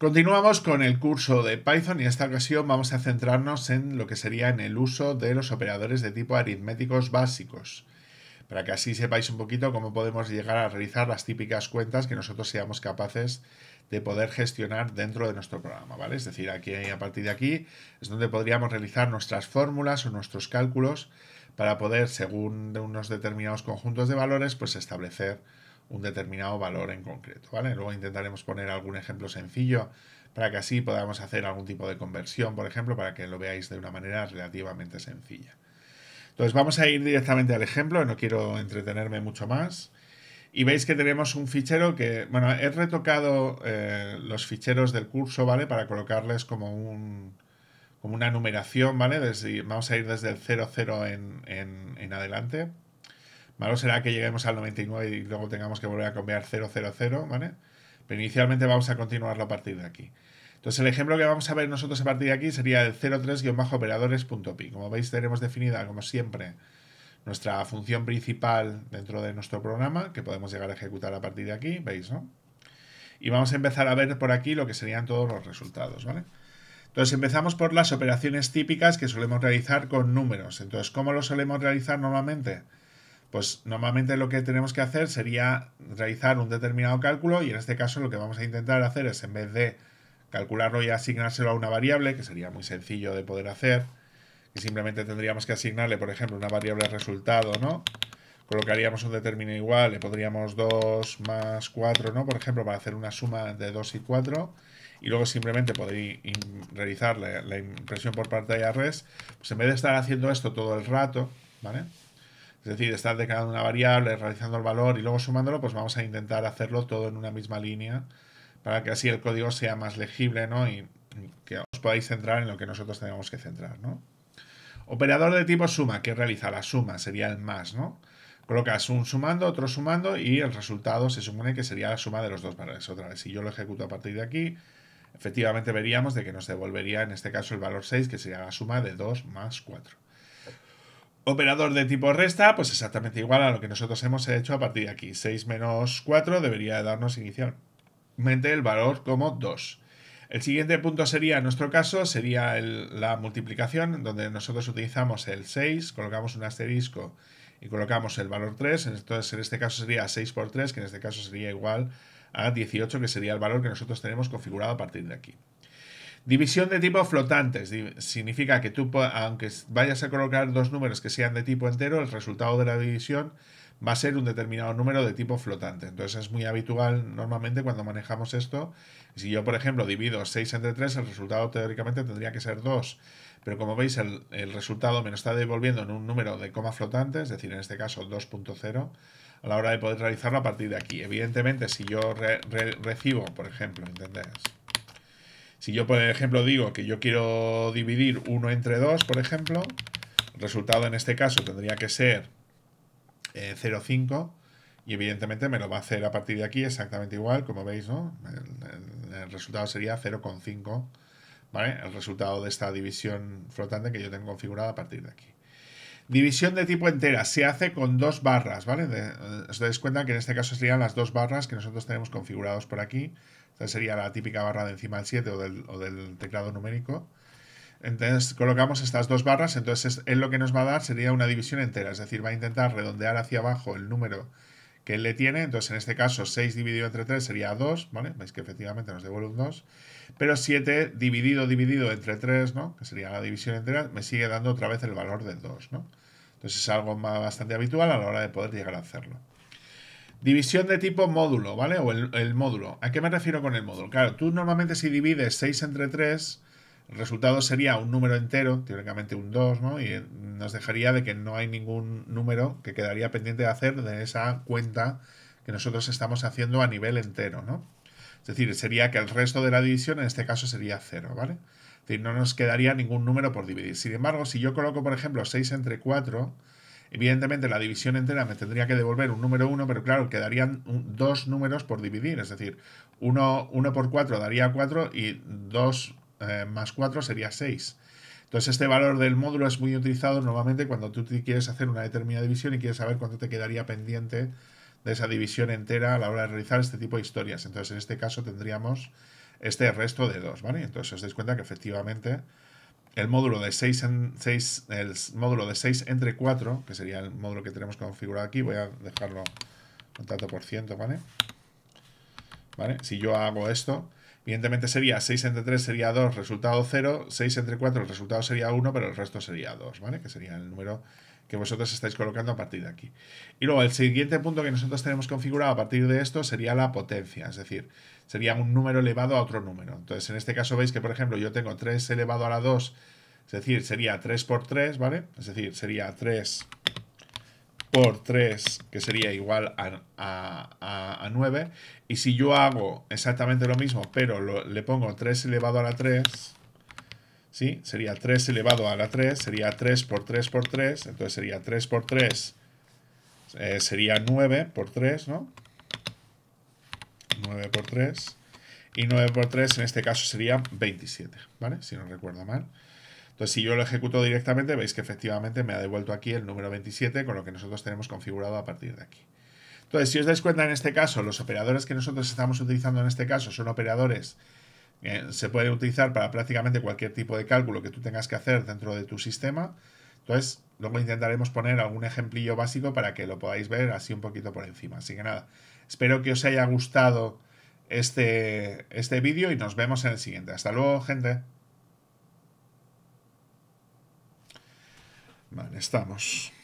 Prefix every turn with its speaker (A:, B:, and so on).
A: Continuamos con el curso de Python y en esta ocasión vamos a centrarnos en lo que sería en el uso de los operadores de tipo aritméticos básicos, para que así sepáis un poquito cómo podemos llegar a realizar las típicas cuentas que nosotros seamos capaces de poder gestionar dentro de nuestro programa, ¿vale? Es decir, aquí a partir de aquí es donde podríamos realizar nuestras fórmulas o nuestros cálculos para poder, según unos determinados conjuntos de valores, pues establecer un determinado valor en concreto, ¿vale? Luego intentaremos poner algún ejemplo sencillo para que así podamos hacer algún tipo de conversión, por ejemplo, para que lo veáis de una manera relativamente sencilla. Entonces vamos a ir directamente al ejemplo, no quiero entretenerme mucho más. Y veis que tenemos un fichero que, bueno, he retocado eh, los ficheros del curso, ¿vale? Para colocarles como un, como una numeración, ¿vale? vamos a ir desde el 00 en, en, en adelante. Malo será que lleguemos al 99 y luego tengamos que volver a cambiar 000, ¿vale? Pero inicialmente vamos a continuarlo a partir de aquí. Entonces el ejemplo que vamos a ver nosotros a partir de aquí sería el 03 operadorespy Como veis tenemos definida, como siempre, nuestra función principal dentro de nuestro programa, que podemos llegar a ejecutar a partir de aquí, ¿veis, no? Y vamos a empezar a ver por aquí lo que serían todos los resultados, ¿vale? Entonces empezamos por las operaciones típicas que solemos realizar con números. Entonces, ¿cómo lo solemos realizar Normalmente pues normalmente lo que tenemos que hacer sería realizar un determinado cálculo y en este caso lo que vamos a intentar hacer es en vez de calcularlo y asignárselo a una variable, que sería muy sencillo de poder hacer, que simplemente tendríamos que asignarle, por ejemplo, una variable resultado, ¿no? Colocaríamos un determinado igual, le podríamos 2 más 4, ¿no? Por ejemplo, para hacer una suma de 2 y 4 y luego simplemente podéis realizar la, impresión por parte de res, pues en vez de estar haciendo esto todo el rato, ¿vale? Es decir, estar declarando una variable, realizando el valor y luego sumándolo, pues vamos a intentar hacerlo todo en una misma línea para que así el código sea más legible y que os podáis centrar en lo que nosotros tenemos que centrar. ¿no? Operador de tipo suma, que realiza la suma, sería el más. ¿no? Colocas un sumando, otro sumando y el resultado se supone que sería la suma de los dos valores. Otra vez, si yo lo ejecuto a partir de aquí, efectivamente veríamos de que nos devolvería en este caso el valor 6, que sería la suma de 2 más 4. Operador de tipo resta, pues exactamente igual a lo que nosotros hemos hecho a partir de aquí. 6 menos 4 debería darnos inicialmente el valor como 2. El siguiente punto sería, en nuestro caso, sería la multiplicación, donde nosotros utilizamos el 6, colocamos un asterisco y colocamos el valor 3. Entonces, en este caso sería 6 por 3, que en este caso sería igual a 18, que sería el valor que nosotros tenemos configurado a partir de aquí. División de tipo flotantes. Significa que tú, aunque vayas a colocar dos números que sean de tipo entero, el resultado de la división va a ser un determinado número de tipo flotante. Entonces es muy habitual normalmente cuando manejamos esto. Si yo, por ejemplo, divido 6 entre 3, el resultado teóricamente tendría que ser 2. Pero como veis, el, resultado me lo está devolviendo en un número de coma flotante, es decir, en este caso 2.0, a la hora de poder realizarlo a partir de aquí. Evidentemente, si yo recibo, por ejemplo, ¿entendés? Si yo, por ejemplo, digo que yo quiero dividir 1 entre 2, por ejemplo, el resultado en este caso tendría que ser 0,5 eh, y evidentemente me lo va a hacer a partir de aquí exactamente igual, como veis, ¿no? El, resultado sería 0,5, ¿vale? El resultado de esta división flotante que yo tengo configurada a partir de aquí. División de tipo entera se hace con dos barras, ¿vale? Eh, os dais cuenta que en este caso serían las dos barras que nosotros tenemos configurados por aquí. Entonces sería la típica barra de encima del 7 o del, teclado numérico. Entonces colocamos estas dos barras, entonces él lo que nos va a dar sería una división entera, es decir, va a intentar redondear hacia abajo el número que él le tiene, entonces en este caso 6 dividido entre 3 sería 2, ¿vale? Veis que efectivamente nos devuelve un 2, pero 7 dividido dividido entre 3, ¿no? Que sería la división entera, me sigue dando otra vez el valor del 2, ¿no? Entonces es algo más, bastante habitual a la hora de poder llegar a hacerlo. División de tipo módulo, ¿vale? O el, módulo. ¿A qué me refiero con el módulo? Claro, tú normalmente si divides 6 entre 3, el resultado sería un número entero, teóricamente un 2, ¿no? Y eh, nos dejaría de que no hay ningún número que quedaría pendiente de hacer de esa cuenta que nosotros estamos haciendo a nivel entero, ¿no? Es decir, sería que el resto de la división en este caso sería 0, ¿vale? Es decir, no nos quedaría ningún número por dividir. Sin embargo, si yo coloco, por ejemplo, 6 entre 4, Evidentemente la división entera me tendría que devolver un número 1, pero claro, quedarían dos números por dividir, es decir, 1 por 4 daría 4 y 2 eh, más 4 sería 6. Entonces este valor del módulo es muy utilizado normalmente cuando tú quieres hacer una determinada división y quieres saber cuánto te quedaría pendiente de esa división entera a la hora de realizar este tipo de historias. Entonces en este caso tendríamos este resto de 2, ¿vale? Entonces os dais cuenta que efectivamente el módulo de 6, en, 6 el módulo de 6 entre 4, que sería el módulo que tenemos configurado aquí, voy a dejarlo un tanto por ciento, ¿vale? ¿Vale? Si yo hago esto, evidentemente sería 6 entre 3 sería 2, resultado 0, 6 entre 4, el resultado sería 1, pero el resto sería 2, ¿vale? Que sería el número que vosotros estáis colocando a partir de aquí. Y luego el siguiente punto que nosotros tenemos configurado a partir de esto sería la potencia, es decir, sería un número elevado a otro número. Entonces, en este caso veis que, por ejemplo, yo tengo 3 elevado a la 2, es decir, sería 3 por 3, ¿vale? Es decir, sería 3 por 3, que sería igual a, 9. Y si yo hago exactamente lo mismo, pero le pongo 3 elevado a la 3, ¿sí? Sería 3 elevado a la 3, sería 3 por 3 por 3, entonces sería 3 por 3, eh, sería 9 por 3, ¿no? 9 por 3, y 9 por 3 en este caso sería 27, ¿vale? Si no recuerdo mal. Entonces, si yo lo ejecuto directamente, veis que efectivamente me ha devuelto aquí el número 27, con lo que nosotros tenemos configurado a partir de aquí. Entonces, si os dais cuenta, en este caso, los operadores que nosotros estamos utilizando en este caso son operadores eh, se puede utilizar para prácticamente cualquier tipo de cálculo que tú tengas que hacer dentro de tu sistema. Entonces, luego intentaremos poner algún ejemplillo básico para que lo podáis ver así un poquito por encima. Así que nada, espero que os haya gustado este, este vídeo y nos vemos en el siguiente. Hasta luego, gente. Vale, estamos.